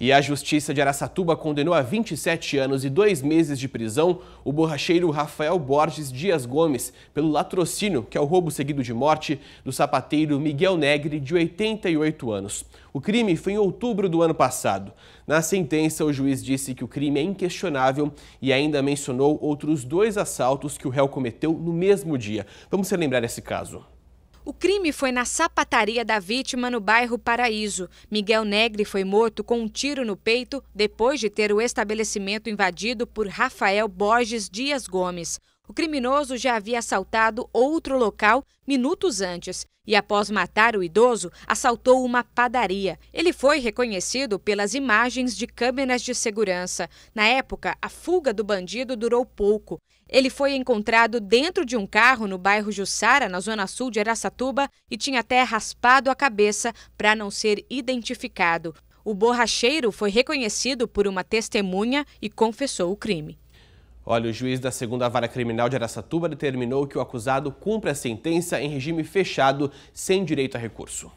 E a Justiça de Araçatuba condenou a 27 anos e dois meses de prisão o borracheiro Rafael Borges Dias Gomes pelo latrocínio, que é o roubo seguido de morte, do sapateiro Miguel Negre, de 88 anos. O crime foi em outubro do ano passado. Na sentença, o juiz disse que o crime é inquestionável e ainda mencionou outros dois assaltos que o réu cometeu no mesmo dia. Vamos relembrar esse caso. O crime foi na sapataria da vítima no bairro Paraíso. Miguel Negre foi morto com um tiro no peito depois de ter o estabelecimento invadido por Rafael Borges Dias Gomes. O criminoso já havia assaltado outro local minutos antes e, após matar o idoso, assaltou uma padaria. Ele foi reconhecido pelas imagens de câmeras de segurança. Na época, a fuga do bandido durou pouco. Ele foi encontrado dentro de um carro no bairro Jussara, na zona sul de Aracatuba, e tinha até raspado a cabeça para não ser identificado. O borracheiro foi reconhecido por uma testemunha e confessou o crime. Olha, o juiz da segunda vara criminal de Aracatuba determinou que o acusado cumpra a sentença em regime fechado, sem direito a recurso.